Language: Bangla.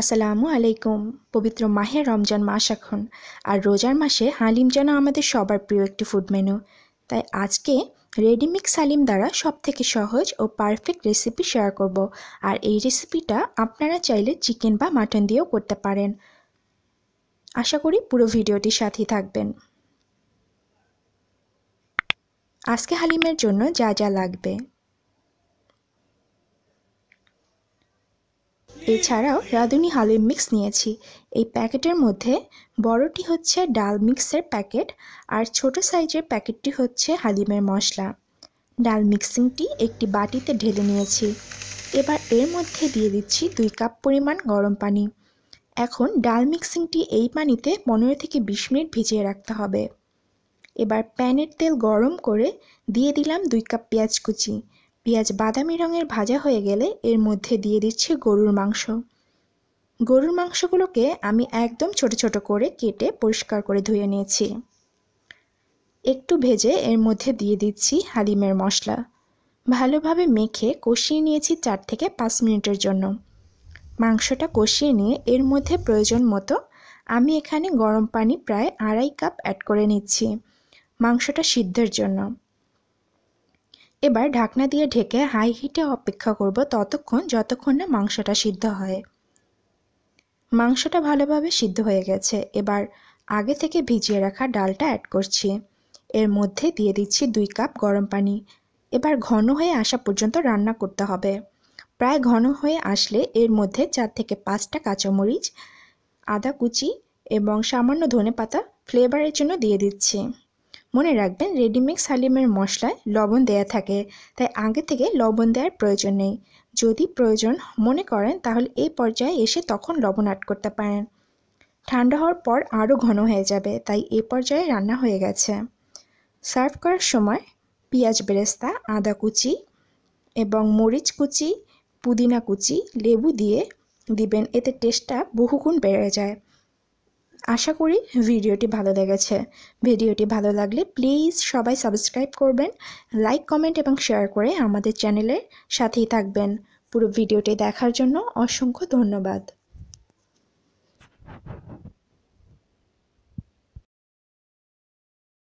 আসসালামু আলাইকুম পবিত্র মাহে রমজান মাস এখন আর রোজার মাসে হালিম যেন আমাদের সবার প্রিয় একটি ফুড মেনু তাই আজকে রেডিমিক্স হালিম দ্বারা সব থেকে সহজ ও পারফেক্ট রেসিপি শেয়ার করব আর এই রেসিপিটা আপনারা চাইলে চিকেন বা মাটন দিয়েও করতে পারেন আশা করি পুরো ভিডিওটির সাথেই থাকবেন আজকে হালিমের জন্য যা যা লাগবে এছাড়াও রাঁধুনি হালিম মিক্স নিয়েছি এই প্যাকেটের মধ্যে বড়টি হচ্ছে ডাল মিক্সের প্যাকেট আর ছোট সাইজের প্যাকেটটি হচ্ছে হালিমের মশলা ডাল মিক্সিংটি একটি বাটিতে ঢেলে নিয়েছি এবার এর মধ্যে দিয়ে দিচ্ছি দুই কাপ পরিমাণ গরম পানি এখন ডাল মিক্সিংটি এই পানিতে পনেরো থেকে বিশ মিনিট ভিজিয়ে রাখতে হবে এবার প্যানের তেল গরম করে দিয়ে দিলাম দুই কাপ পেঁয়াজ কুচি পেঁয়াজ বাদামি রঙের ভাজা হয়ে গেলে এর মধ্যে দিয়ে দিচ্ছি গরুর মাংস গরুর মাংসগুলোকে আমি একদম ছোট ছোট করে কেটে পরিষ্কার করে ধুয়ে নিয়েছি একটু ভেজে এর মধ্যে দিয়ে দিচ্ছি হালিমের মশলা ভালোভাবে মেখে কষিয়ে নিয়েছি চার থেকে পাঁচ মিনিটের জন্য মাংসটা কষিয়ে নিয়ে এর মধ্যে প্রয়োজন মতো আমি এখানে গরম পানি প্রায় আড়াই কাপ অ্যাড করে নিচ্ছি মাংসটা সিদ্ধের জন্য এবার ঢাকনা দিয়ে ঢেকে হাই হিটে অপেক্ষা করব ততক্ষণ যতক্ষণ না মাংসটা সিদ্ধ হয় মাংসটা ভালোভাবে সিদ্ধ হয়ে গেছে এবার আগে থেকে ভিজিয়ে রাখা ডালটা অ্যাড করছি এর মধ্যে দিয়ে দিচ্ছি দুই কাপ গরম পানি এবার ঘন হয়ে আসা পর্যন্ত রান্না করতে হবে প্রায় ঘন হয়ে আসলে এর মধ্যে চার থেকে পাঁচটা কাঁচামরিচ আদা কুচি এবং সামান্য ধনে পাতা ফ্লেভারের জন্য দিয়ে দিচ্ছি মনে রাখবেন রেডিমিক্স হালিমের মশলায় লবণ দেয়া থাকে তাই আগে থেকে লবণ দেওয়ার প্রয়োজন নেই যদি প্রয়োজন মনে করেন তাহলে এই পর্যায়ে এসে তখন লবণ অ্যাড করতে পারেন ঠান্ডা হওয়ার পর আরও ঘন হয়ে যাবে তাই এ পর্যায়ে রান্না হয়ে গেছে সার্ভ করার সময় পেঁয়াজ বেরেস্তা আদা কুচি এবং মরিচ কুচি পুদিনা কুচি লেবু দিয়ে দিবেন এতে টেস্টটা বহুগুণ বেড়ে যায় আশা করি ভিডিওটি ভালো লেগেছে ভিডিওটি ভালো লাগলে প্লিজ সবাই সাবস্ক্রাইব করবেন লাইক কমেন্ট এবং শেয়ার করে আমাদের চ্যানেলের সাথেই থাকবেন পুরো ভিডিওটি দেখার জন্য অসংখ্য ধন্যবাদ